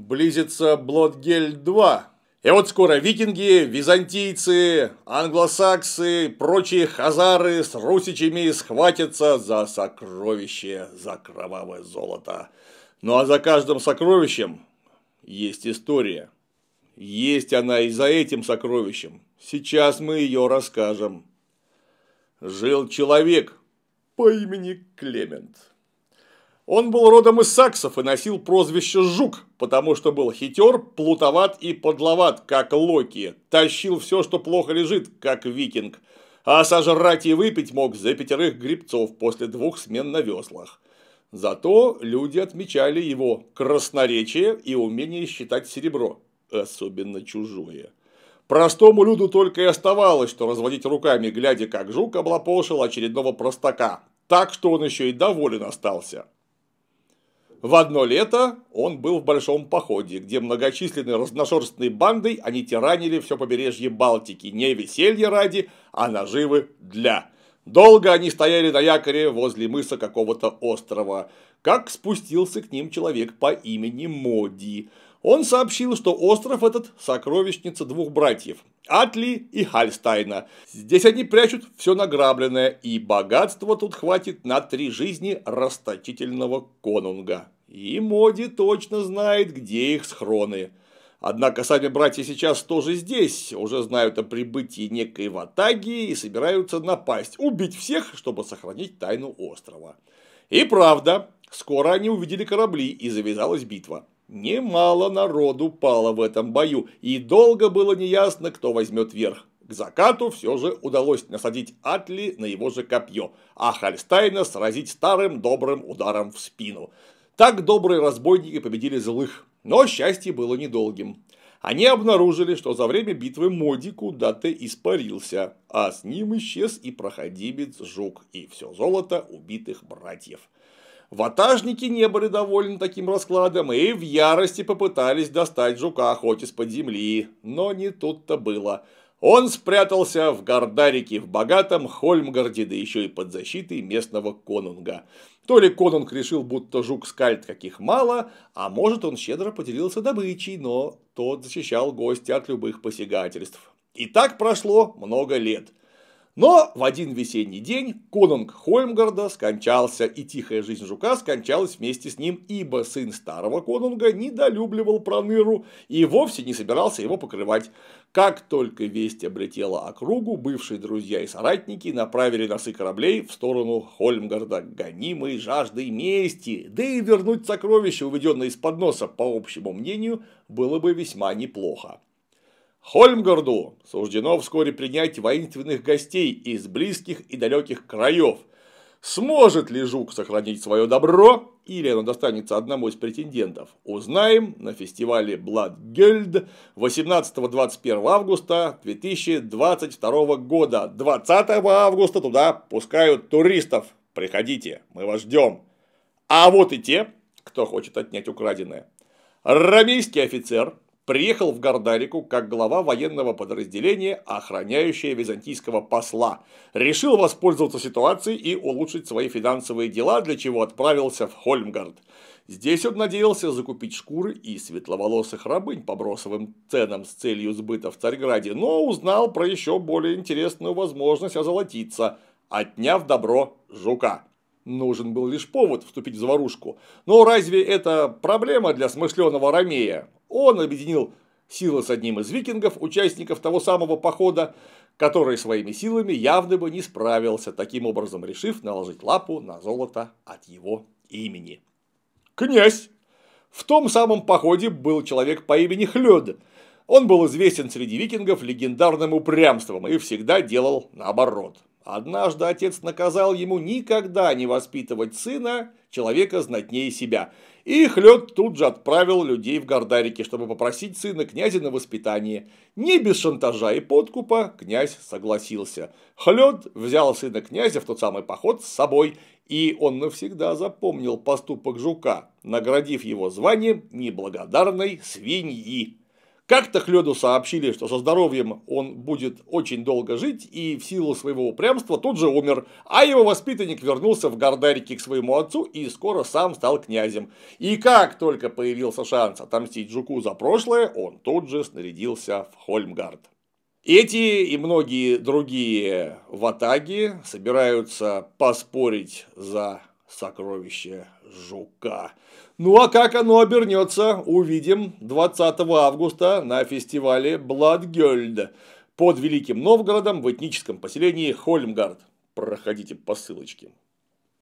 близится Блодгельд 2 И вот скоро викинги, византийцы, англосаксы, прочие хазары с русичами схватятся за сокровище, за кровавое золото. Ну а за каждым сокровищем есть история. Есть она и за этим сокровищем. Сейчас мы ее расскажем. Жил человек по имени Клемент. Он был родом из саксов и носил прозвище «Жук», потому что был хитер, плутоват и подловат, как Локи. Тащил все, что плохо лежит, как викинг. А сожрать и выпить мог за пятерых грибцов после двух смен на веслах. Зато люди отмечали его красноречие и умение считать серебро, особенно чужое. Простому люду только и оставалось, что разводить руками, глядя, как жук облапошил очередного простака. Так что он еще и доволен остался. В одно лето он был в большом походе, где многочисленной разношерстной бандой они тиранили все побережье Балтики, не веселье ради, а наживы для. Долго они стояли на якоре возле мыса какого-то острова, как спустился к ним человек по имени Моди. Он сообщил, что остров этот – сокровищница двух братьев – Атли и Хальстайна. Здесь они прячут все награбленное, и богатства тут хватит на три жизни расточительного конунга. И Моди точно знает, где их схроны. Однако сами братья сейчас тоже здесь, уже знают о прибытии некой ватаги и собираются напасть, убить всех, чтобы сохранить тайну острова. И правда, скоро они увидели корабли, и завязалась битва. Немало народу пало в этом бою, и долго было неясно, кто возьмет верх. К закату все же удалось насадить Атли на его же копье, а Хальстайна сразить старым добрым ударом в спину – так добрые разбойники победили злых, но счастье было недолгим. Они обнаружили, что за время битвы Моди куда-то испарился, а с ним исчез и проходимец Жук, и все золото убитых братьев. Ватажники не были довольны таким раскладом и в ярости попытались достать жука хоть из-под земли, но не тут-то было. Он спрятался в Гордарике в богатом Хольмгарде, да еще и под защитой местного конунга. То ли конунг решил, будто жук скальд каких мало, а может он щедро поделился добычей, но тот защищал гостя от любых посягательств. И так прошло много лет – но в один весенний день конунг Хольмгарда скончался, и тихая жизнь жука скончалась вместе с ним, ибо сын старого конунга недолюбливал Проныру и вовсе не собирался его покрывать. Как только весть облетела округу, бывшие друзья и соратники направили носы кораблей в сторону Хольмгарда, гонимой жаждой мести, да и вернуть сокровища, уведенные из-под носа, по общему мнению, было бы весьма неплохо. Хольмгарду суждено вскоре принять воинственных гостей из близких и далеких краев. Сможет ли жук сохранить свое добро, или оно достанется одному из претендентов, узнаем на фестивале Бладгельд 18-21 августа 2022 года. 20 августа туда пускают туристов. Приходите, мы вас ждем. А вот и те, кто хочет отнять украденное. Рамейский офицер приехал в Гордарику как глава военного подразделения, охраняющее византийского посла. Решил воспользоваться ситуацией и улучшить свои финансовые дела, для чего отправился в Хольмгард. Здесь он надеялся закупить шкуры и светловолосых рабынь по бросовым ценам с целью сбыта в Царьграде, но узнал про еще более интересную возможность озолотиться, отняв добро жука. Нужен был лишь повод вступить в заварушку. Но разве это проблема для смышленого Ромея? Он объединил силы с одним из викингов, участников того самого похода, который своими силами явно бы не справился, таким образом решив наложить лапу на золото от его имени. Князь! В том самом походе был человек по имени Хлёд. Он был известен среди викингов легендарным упрямством и всегда делал наоборот – Однажды отец наказал ему никогда не воспитывать сына, человека знатнее себя. И Хлёд тут же отправил людей в Гордарике, чтобы попросить сына князя на воспитание. Не без шантажа и подкупа князь согласился. Хлёд взял сына князя в тот самый поход с собой, и он навсегда запомнил поступок жука, наградив его званием неблагодарной свиньи. Как-то Хледу сообщили, что со здоровьем он будет очень долго жить, и в силу своего упрямства тут же умер, а его воспитанник вернулся в Гордарики к своему отцу и скоро сам стал князем. И как только появился шанс отомстить Жуку за прошлое, он тут же снарядился в Хольмгард. Эти и многие другие ватаги собираются поспорить за сокровище жука. Ну а как оно обернется, увидим 20 августа на фестивале Бладгельд под Великим Новгородом в этническом поселении Хольмгард. Проходите по ссылочке.